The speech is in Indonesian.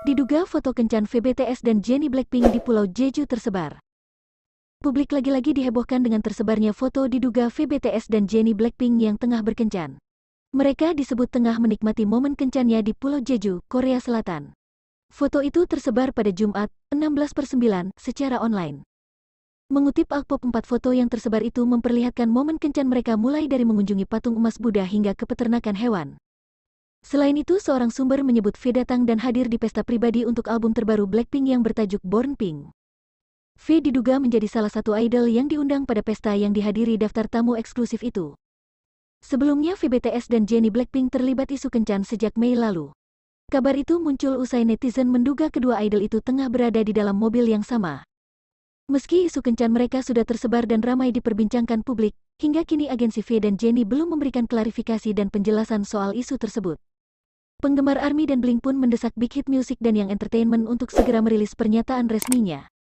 Diduga foto kencan VBTS dan Jenny Blackpink di Pulau Jeju tersebar. Publik lagi-lagi dihebohkan dengan tersebarnya foto diduga VBTS dan Jenny Blackpink yang tengah berkencan. Mereka disebut tengah menikmati momen kencannya di Pulau Jeju, Korea Selatan. Foto itu tersebar pada Jumat, 16 per secara online. Mengutip Alpop empat foto yang tersebar itu memperlihatkan momen kencan mereka mulai dari mengunjungi patung emas Buddha hingga ke peternakan hewan. Selain itu, seorang sumber menyebut V datang dan hadir di pesta pribadi untuk album terbaru Blackpink yang bertajuk Born Pink. V diduga menjadi salah satu idol yang diundang pada pesta yang dihadiri daftar tamu eksklusif itu. Sebelumnya V BTS dan Jennie Blackpink terlibat isu kencan sejak Mei lalu. Kabar itu muncul usai netizen menduga kedua idol itu tengah berada di dalam mobil yang sama. Meski isu kencan mereka sudah tersebar dan ramai diperbincangkan publik, hingga kini agensi V dan Jennie belum memberikan klarifikasi dan penjelasan soal isu tersebut. Penggemar ARMY dan Blink pun mendesak Big Hit Music dan Yang Entertainment untuk segera merilis pernyataan resminya.